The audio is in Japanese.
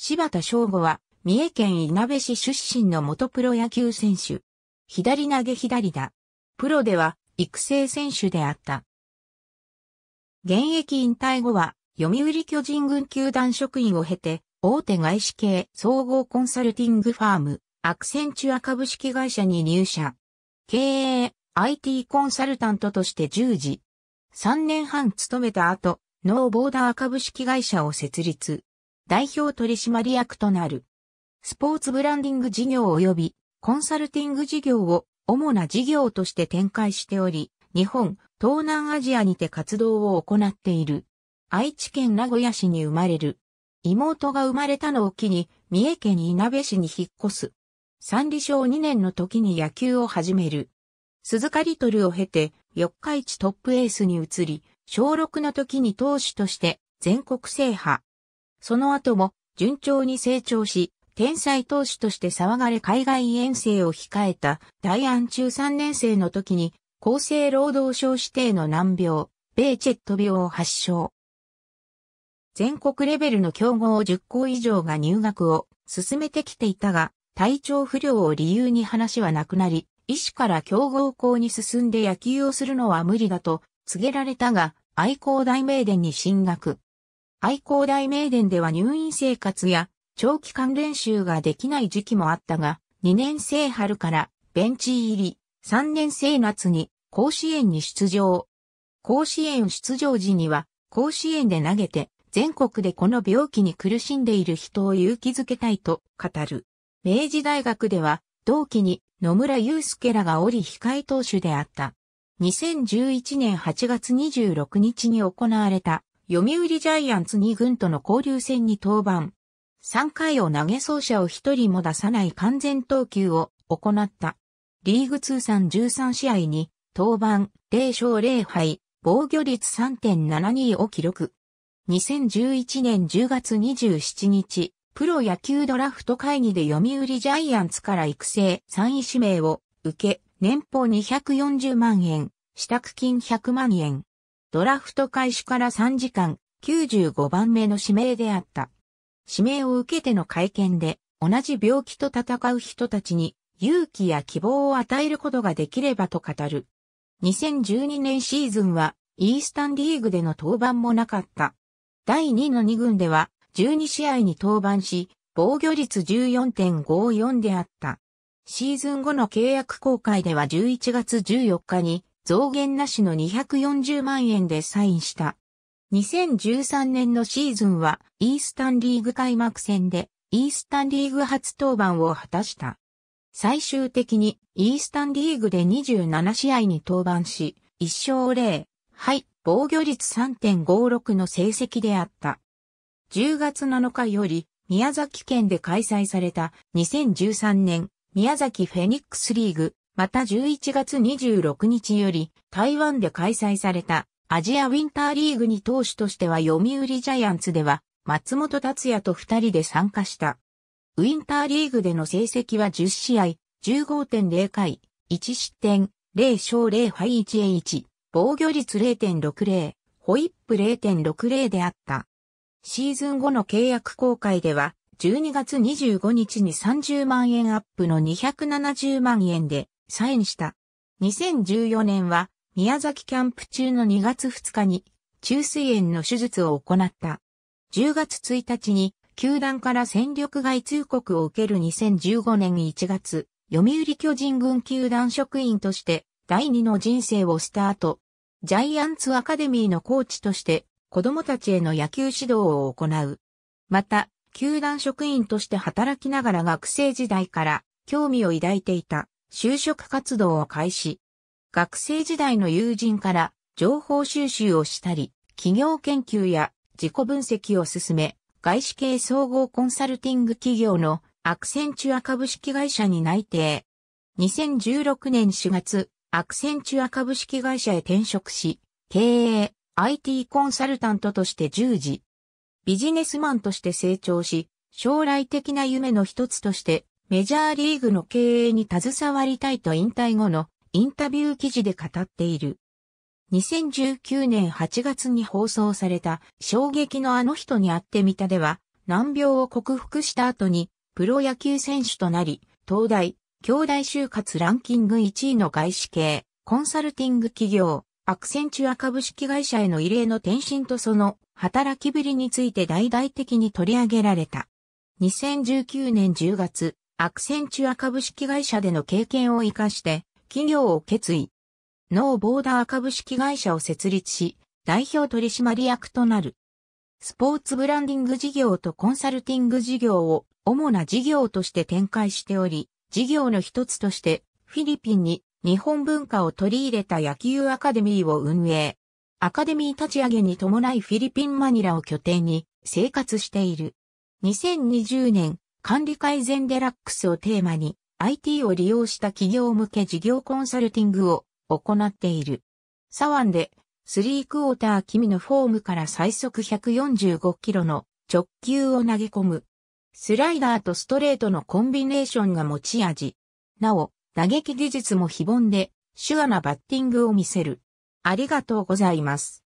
柴田翔吾は、三重県稲部市出身の元プロ野球選手。左投げ左だ。プロでは、育成選手であった。現役引退後は、読売巨人軍球団職員を経て、大手外資系総合コンサルティングファーム、アクセンチュア株式会社に入社。経営、IT コンサルタントとして従事。3年半勤めた後、ノーボーダー株式会社を設立。代表取締役となる。スポーツブランディング事業及びコンサルティング事業を主な事業として展開しており、日本、東南アジアにて活動を行っている。愛知県名古屋市に生まれる。妹が生まれたのを機に、三重県稲部市に引っ越す。三理小2年の時に野球を始める。鈴鹿リトルを経て、四日市トップエースに移り、小6の時に投手として全国制覇。その後も順調に成長し、天才投手として騒がれ海外遠征を控えた大安中3年生の時に厚生労働省指定の難病、ベーチェット病を発症。全国レベルの競合10校以上が入学を進めてきていたが、体調不良を理由に話はなくなり、医師から競合校に進んで野球をするのは無理だと告げられたが、愛工大名電に進学。愛工大名電では入院生活や長期間練習ができない時期もあったが、2年生春からベンチ入り、3年生夏に甲子園に出場。甲子園出場時には甲子園で投げて全国でこの病気に苦しんでいる人を勇気づけたいと語る。明治大学では同期に野村祐介らが折控え投手であった。2011年8月26日に行われた読売ジャイアンツ2軍との交流戦に登板。3回を投げ走者を1人も出さない完全投球を行った。リーグ通算13試合に、登板0勝0敗、防御率3.72を記録。2011年10月27日、プロ野球ドラフト会議で読売ジャイアンツから育成3位指名を受け、年俸240万円、支度金100万円、ドラフト開始から3時間、95番目の指名であった。指名を受けての会見で、同じ病気と戦う人たちに勇気や希望を与えることができればと語る。2012年シーズンは、イースタンリーグでの登板もなかった。第2の2軍では、12試合に登板し、防御率14.54であった。シーズン後の契約公開では11月14日に増減なしの240万円でサインした。2013年のシーズンはイースタンリーグ開幕戦でイースタンリーグ初登板を果たした。最終的にイースタンリーグで27試合に登板し、1勝0、はい、防御率3.56の成績であった。10月7日より宮崎県で開催された2013年宮崎フェニックスリーグまた11月26日より台湾で開催されたアジアウィンターリーグに投手としては読売ジャイアンツでは松本達也と二人で参加した。ウィンターリーグでの成績は10試合、15.0回、1失点、0勝0敗 1A1、防御率0.60、ホイップ0.60であった。シーズン後の契約公開では、12月25日に30万円アップの270万円で、サインした。2014年は、宮崎キャンプ中の2月2日に、中水炎の手術を行った。10月1日に、球団から戦力外通告を受ける2015年1月、読売巨人軍球団職員として、第二の人生をスタート。ジャイアンツアカデミーのコーチとして、子供たちへの野球指導を行う。また、球団職員として働きながら学生時代から興味を抱いていた就職活動を開始。学生時代の友人から情報収集をしたり、企業研究や自己分析を進め、外資系総合コンサルティング企業のアクセンチュア株式会社に内定。2016年4月、アクセンチュア株式会社へ転職し、経営、IT コンサルタントとして従事。ビジネスマンとして成長し、将来的な夢の一つとして、メジャーリーグの経営に携わりたいと引退後のインタビュー記事で語っている。2019年8月に放送された衝撃のあの人に会ってみたでは難病を克服した後にプロ野球選手となり東大、兄弟就活ランキング1位の外資系コンサルティング企業アクセンチュア株式会社への異例の転身とその働きぶりについて大々的に取り上げられた。2019年10月、アクセンチュア株式会社での経験を活かして、企業を決意。ノーボーダー株式会社を設立し、代表取締役となる。スポーツブランディング事業とコンサルティング事業を主な事業として展開しており、事業の一つとしてフィリピンに日本文化を取り入れた野球アカデミーを運営。アカデミー立ち上げに伴いフィリピンマニラを拠点に生活している。2020年管理改善デラックスをテーマに IT を利用した企業向け事業コンサルティングを行っている。サワンで3クォーター君のフォームから最速145キロの直球を投げ込む。スライダーとストレートのコンビネーションが持ち味。なお、打撃技術も非凡で、手話なバッティングを見せる。ありがとうございます。